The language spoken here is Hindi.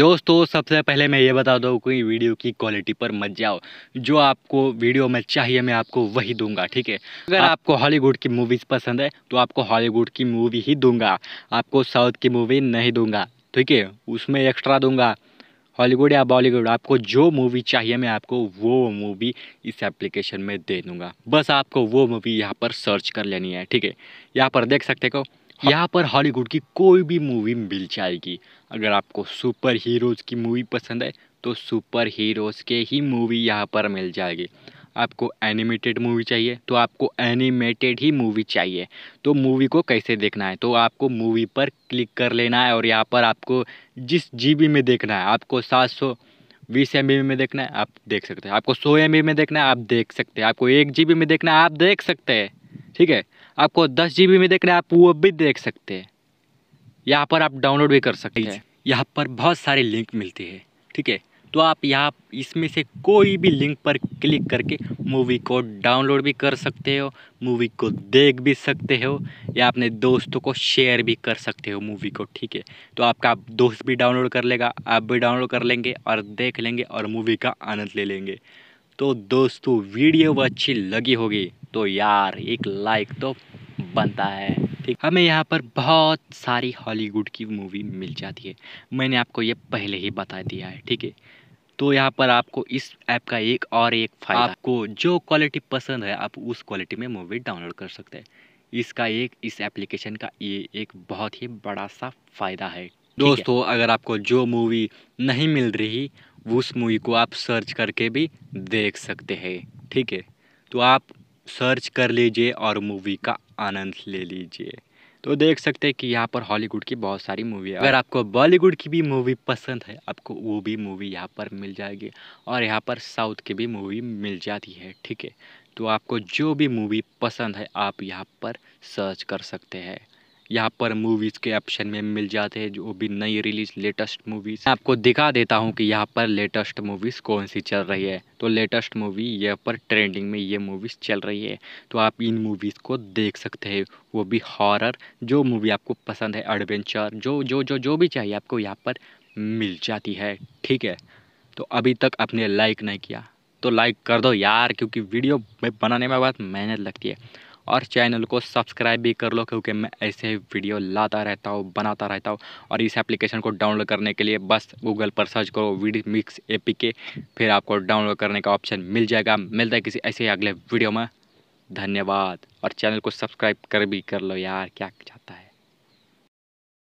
दोस्तों सबसे पहले मैं ये बता दूँ कि वीडियो की क्वालिटी पर मत जाओ जो आपको वीडियो में चाहिए मैं आपको वही दूंगा ठीक है अगर हाँ। आपको हॉलीवुड की मूवीज़ पसंद है तो आपको हॉलीवुड की मूवी ही दूंगा आपको साउथ की मूवी नहीं दूंगा ठीक है उसमें एक्स्ट्रा दूंगा हॉलीवुड या बॉलीवुड आपको जो मूवी चाहिए मैं आपको वो मूवी इस एप्लीकेशन में दे दूँगा बस आपको वो मूवी यहाँ पर सर्च कर लेनी है ठीक है यहाँ पर देख सकते हो यहाँ पर हॉलीवुड की कोई भी मूवी मिल जाएगी अगर आपको सुपर हीरोज़ की मूवी पसंद है तो सुपर हीरोज़ के ही मूवी यहाँ पर मिल जाएगी आपको एनिमेटेड मूवी चाहिए तो आपको एनिमेटेड ही मूवी चाहिए तो मूवी को कैसे देखना है तो आपको मूवी पर क्लिक कर लेना है और यहाँ पर आपको जिस जी में देखना है आपको सात सौ बीस एम में देखना है आप देख सकते हैं आपको सौ एम में देखना है आप देख सकते हैं आपको एक जी में देखना है आप देख सकते हैं ठीक है आपको दस जी में देख रहे हैं आप वो भी देख सकते हैं यहाँ पर आप डाउनलोड भी कर सकते हैं यहाँ पर बहुत सारे लिंक मिलती है ठीक है तो आप यहाँ इसमें से कोई भी लिंक पर क्लिक करके मूवी को डाउनलोड भी कर सकते हो मूवी को देख भी सकते हो या अपने दोस्तों को शेयर भी कर सकते हो मूवी को ठीक है तो आपका दोस्त भी डाउनलोड कर लेगा आप भी डाउनलोड कर लेंगे और देख लेंगे और मूवी का आनंद ले लेंगे तो दोस्तों वीडियो अच्छी लगी होगी तो यार एक लाइक तो बनता है ठीक हमें यहाँ पर बहुत सारी हॉलीवुड की मूवी मिल जाती है मैंने आपको ये पहले ही बता दिया है ठीक है तो यहाँ पर आपको इस ऐप का एक और एक फायदा आपको जो क्वालिटी पसंद है आप उस क्वालिटी में मूवी डाउनलोड कर सकते हैं इसका एक इस एप्लीकेशन का ये एक बहुत ही बड़ा सा फ़ायदा है दोस्तों अगर आपको जो मूवी नहीं मिल रही उस मूवी को आप सर्च करके भी देख सकते हैं ठीक है तो आप सर्च कर लीजिए और मूवी का आनंद ले लीजिए तो देख सकते हैं कि यहाँ पर हॉलीवुड की बहुत सारी मूवी है अगर आपको बॉलीवुड की भी मूवी पसंद है आपको वो भी मूवी यहाँ पर मिल जाएगी और यहाँ पर साउथ की भी मूवी मिल जाती है ठीक है तो आपको जो भी मूवी पसंद है आप यहाँ पर सर्च कर सकते हैं यहाँ पर मूवीज़ के ऑप्शन में मिल जाते हैं जो भी नई रिलीज लेटेस्ट मूवीज़ आपको दिखा देता हूँ कि यहाँ पर लेटेस्ट मूवीज़ कौन सी चल रही है तो लेटेस्ट मूवी यहाँ पर ट्रेंडिंग में ये मूवीज़ चल रही है तो आप इन मूवीज़ को देख सकते हैं वो भी हॉरर जो मूवी आपको पसंद है एडवेंचर जो जो जो जो भी चाहिए आपको यहाँ पर मिल जाती है ठीक है तो अभी तक आपने लाइक नहीं किया तो लाइक कर दो यार क्योंकि वीडियो बनाने में बहुत मेहनत लगती है और चैनल को सब्सक्राइब भी कर लो क्योंकि मैं ऐसे ही वीडियो लाता रहता हूँ बनाता रहता हूँ और इस एप्लीकेशन को डाउनलोड करने के लिए बस गूगल पर सर्च करो वीडियो मिक्स ए फिर आपको डाउनलोड करने का ऑप्शन मिल जाएगा मिलता है किसी ऐसे ही अगले वीडियो में धन्यवाद और चैनल को सब्सक्राइब कर भी कर लो यार क्या चाहता है